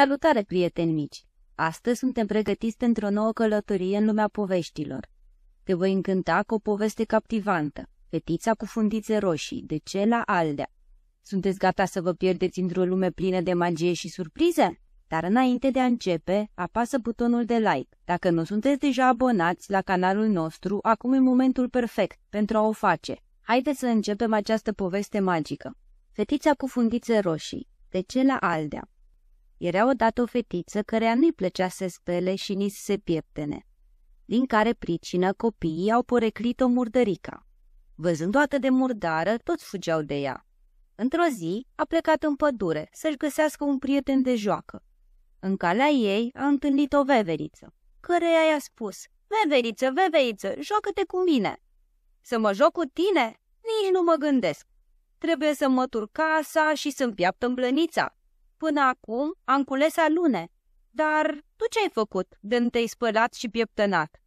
Salutare, prieteni mici! Astăzi suntem pregătiți pentru o nouă călătorie în lumea poveștilor. Te voi încânta cu o poveste captivantă, fetița cu fundițe roșii, de ce la Aldea. Sunteți gata să vă pierdeți într-o lume plină de magie și surprize? Dar înainte de a începe, apasă butonul de like. Dacă nu sunteți deja abonați la canalul nostru, acum e momentul perfect pentru a o face. Haideți să începem această poveste magică. Fetița cu fundițe roșii, de ce la Aldea. Era odată o fetiță cărea nu-i plăcea să spele și nici se pieptene, din care pricină copiii au poreclit-o murdărica. Văzând-o atât de murdară, toți fugeau de ea. Într-o zi a plecat în pădure să-și găsească un prieten de joacă. În calea ei a întâlnit o veveriță, căreia i-a spus, Veveriță, veveriță, joacă-te cu mine! Să mă joc cu tine? Nici nu mă gândesc. Trebuie să mătur casa și să-mi piaptă blănița, Până acum am cules alune, dar tu ce ai făcut de te-ai spălat și pieptănat?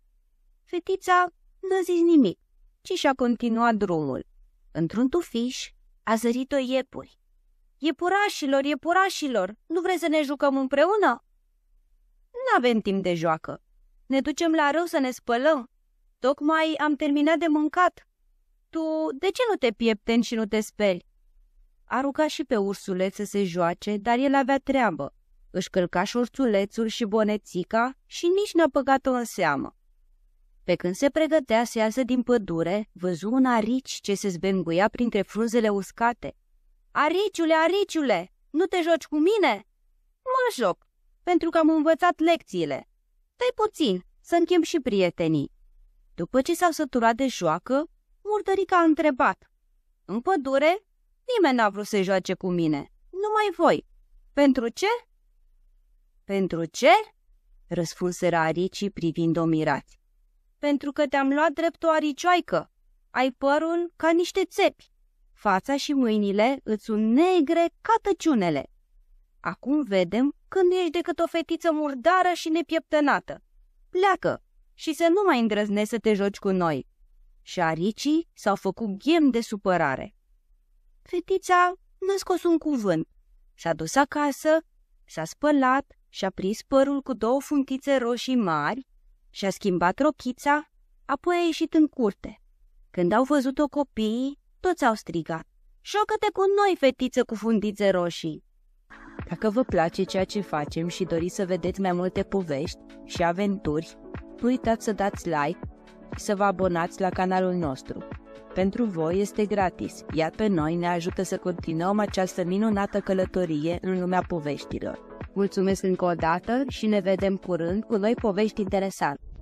Fetița nu zis nimic, ci și-a continuat drumul. Într-un tufiș a zărit-o iepuri. Iepurașilor, iepurașilor, nu vreți să ne jucăm împreună? Nu avem timp de joacă. Ne ducem la rău să ne spălăm. Tocmai am terminat de mâncat. Tu de ce nu te piepteni și nu te speli? A rugat și pe ursuleț să se joace, dar el avea treabă. Își călca șorțulețul și bonețica și nici n-a păgat-o în seamă. Pe când se pregătea să iasă din pădure, văzu un arici ce se zbenguia printre frunzele uscate. Ariciule, ariciule, nu te joci cu mine?" Mă joc, pentru că am învățat lecțiile. Tăi puțin, să închem și prietenii." După ce s-au săturat de joacă, murdărica a întrebat. În pădure Nimeni n-a vrut să joace cu mine, numai voi. Pentru ce? Pentru ce? răspunseră aricii privind-o mirați. Pentru că te-am luat drept o aricioaică. Ai părul ca niște țepi. Fața și mâinile îți sunt negre ca tăciunele. Acum vedem când ești decât o fetiță murdară și nepieptănată. Pleacă și să nu mai îndrăznești să te joci cu noi. Și aricii s-au făcut ghem de supărare. Fetița n-a scos un cuvânt. S-a dus acasă, s-a spălat și-a prins părul cu două funtițe roșii mari și-a schimbat rochița, apoi a ieșit în curte. Când au văzut-o copiii, toți au strigat. Șocă-te cu noi, fetiță cu fundițe roșii! Dacă vă place ceea ce facem și doriți să vedeți mai multe povești și aventuri, nu uitați să dați like și să vă abonați la canalul nostru. Pentru voi este gratis, iar pe noi ne ajută să continuăm această minunată călătorie în lumea poveștilor. Mulțumesc încă o dată și ne vedem curând cu noi povești interesante.